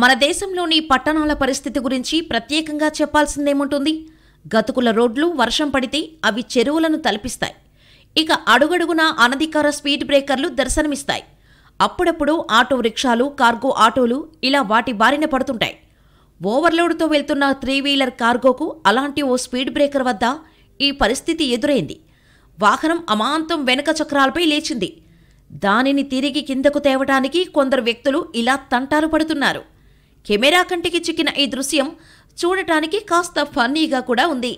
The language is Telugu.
మన దేశంలోని పట్టణాల పరిస్థితి గురించి ప్రత్యేకంగా చెప్పాల్సిందేముంటుంది గతుకుల రోడ్లు వర్షం పడితే అవి చెరువులను తలపిస్తాయి ఇక అడుగడుగున అనధికార స్పీడ్ బ్రేకర్లు దర్శనమిస్తాయి అప్పుడప్పుడు ఆటో రిక్షాలు కార్గో ఆటోలు ఇలా వాటి బారిన పడుతుంటాయి ఓవర్లోడ్తో వెళ్తున్న త్రీ వీలర్ కార్గోకు అలాంటి ఓ స్పీడ్ బ్రేకర్ వద్ద ఈ పరిస్థితి ఎదురైంది వాహనం అమాంతం వెనక చక్రాలపై లేచింది దానిని తిరిగి కిందకు తేవటానికి కొందరు వ్యక్తులు ఇలా తంటాలు పడుతున్నారు కెమెరా కంటికి చిక్కిన ఈ దృశ్యం చూడటానికి కాస్త ఫన్నీగా కూడా ఉంది